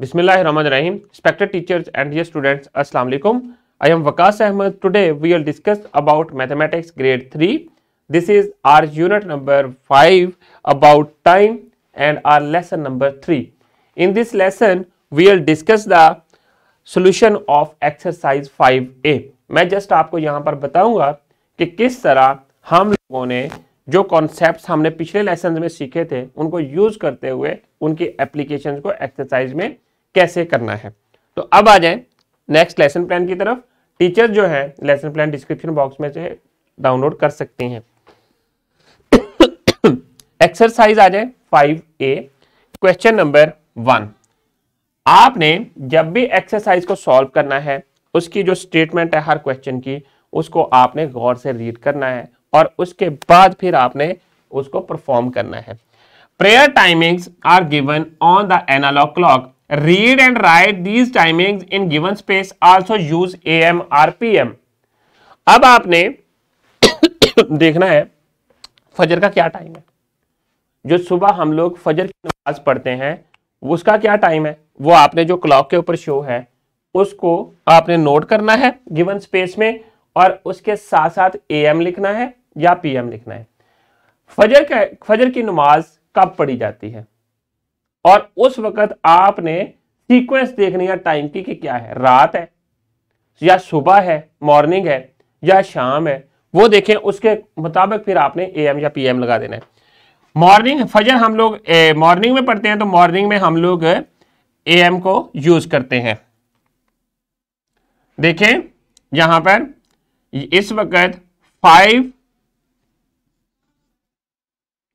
बिस्मिल्लाहिर्रहमानिर्रहीम respected teachers and dear students अस्सलाम I am Waqas Ahmed today we will discuss about mathematics grade three this is our unit number five about time and our lesson number three in this lesson we will discuss the solution of exercise five A मैं just आपको यहाँ पर बताऊँगा कि किस तरह हम लोगों ने जो कॉन्सेप्ट हमने पिछले लेसन में सीखे थे उनको यूज करते हुए उनकी एप्लीकेशन को एक्सरसाइज में कैसे करना है तो अब आ जाए नेक्स्ट लेसन प्लान की तरफ टीचर जो है लेसन प्लान डिस्क्रिप्शन बॉक्स में से डाउनलोड कर सकते हैं एक्सरसाइज आ जाए five A question number one आपने जब भी एक्सरसाइज को सॉल्व करना है उसकी जो स्टेटमेंट है हर क्वेश्चन की उसको आपने गौर से रीड करना है और उसके बाद फिर आपने उसको परफॉर्म करना है prayer timings are given on the analog clock read read and write these timings in given use A M or P M अब आपने देखना है फजर का क्या टाइम है जो सुबह हम लोग फजर की नमाज पढ़ते हैं उसका क्या टाइम है वो आपने जो क्लॉक के ऊपर शो है उसको आपने नोट करना है गिवन स्पेस में और उसके साथ साथ एम लिखना है या पी एम लिखना है फजर का फजर की नमाज कब पढ़ी जाती है और उस वक्त आपने सीक्वेंस देखने है टाइम की कि क्या है रात है या सुबह है मॉर्निंग है या शाम है वो देखें उसके मुताबिक फिर आपने एम या पीएम लगा देना है मॉर्निंग फजर हम लोग मॉर्निंग में पढ़ते हैं तो मॉर्निंग में हम लोग एम को यूज करते हैं देखें यहां पर इस वक्त फाइव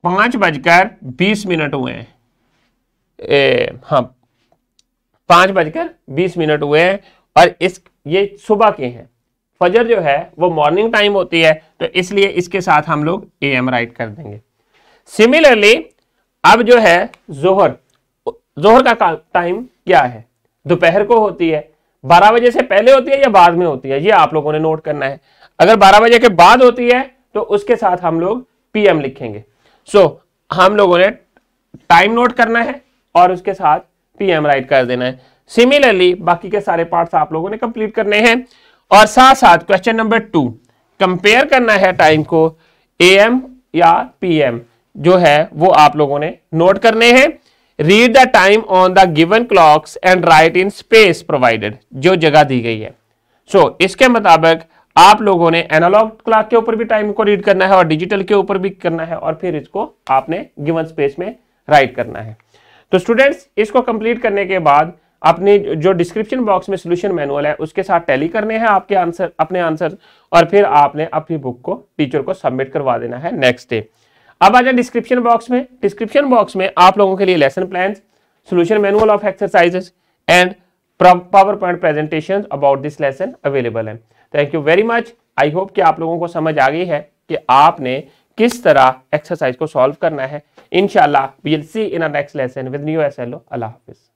पांच बजकर बीस मिनट हुए हैं ए, हाँ पांच बजकर बीस मिनट हुए हैं और इस ये सुबह के हैं फजर जो है वो मॉर्निंग टाइम होती है तो इसलिए इसके साथ हम लोग ए एम राइट कर देंगे सिमिलरली अब जो है जोहर जोहर का टाइम क्या है दोपहर को होती है 12 बजे से पहले होती है या बाद में होती है ये आप लोगों ने नोट करना है अगर 12 बजे के बाद होती है तो उसके साथ हम लोग पीएम लिखेंगे सो so, हम लोगों ने टाइम नोट करना है और उसके साथ पीएम राइट कर देना है सिमिलरली बाकी के सारे पार्ट्स आप लोगों ने कंप्लीट करने हैं और साथ साथ क्वेश्चन नंबर टू कंपेयर करना है टाइम को ए एम या पी एम जो है वो आप लोगों ने नोट करने हैं read the time on the given clocks and write in space provided जो जगह दी गई है सो so, इसके मुताबिक आप लोगों ने एनालॉग क्लॉक के ऊपर भी टाइम को रीड करना है और डिजिटल के ऊपर भी करना है और फिर इसको आपने गिवन स्पेस में राइट करना है तो स्टूडेंट्स इसको कंप्लीट करने के बाद अपने जो डिस्क्रिप्शन बॉक्स में सोल्यूशन मैनुअल है उसके साथ टैली करने हैं आपके आंसर अपने आंसर और फिर आपने अपनी बुक को टीचर को सबमिट करवा देना है नेक्स्ट डे अब आ जाए डिस्क्रिप्शन बॉक्स में डिस्क्रिप्शन बॉक्स में आप लोगों के लिए lesson plan solution manual of exercises and power point presentation about this lesson available है thank you very much I hope कि आप लोगों को समझ आ गई है कि आपने किस तरह एक्सरसाइज को सॉल्व करना है इनशाला will see in next lesson with new S L O अल्लाह हाफिज़